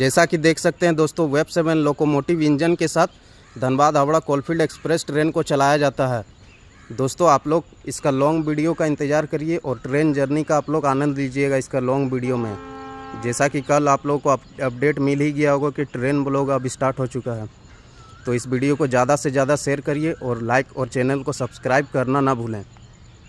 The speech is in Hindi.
जैसा कि देख सकते हैं दोस्तों वेब सेवन लोकोमोटिव इंजन के साथ Dhanbad Howrah coalfield express train को चलाया जाता है दोस्तों आप लोग इसका लॉन्ग वीडियो का इंतज़ार करिए और ट्रेन जर्नी का आप लोग आनंद लीजिएगा इसका लॉन्ग वीडियो में जैसा कि कल आप लोग को अपडेट मिल ही गया होगा कि ट्रेन ब्लॉग अब स्टार्ट हो चुका है तो इस वीडियो को ज़्यादा से ज़्यादा शेयर करिए और लाइक और चैनल को सब्सक्राइब करना ना भूलें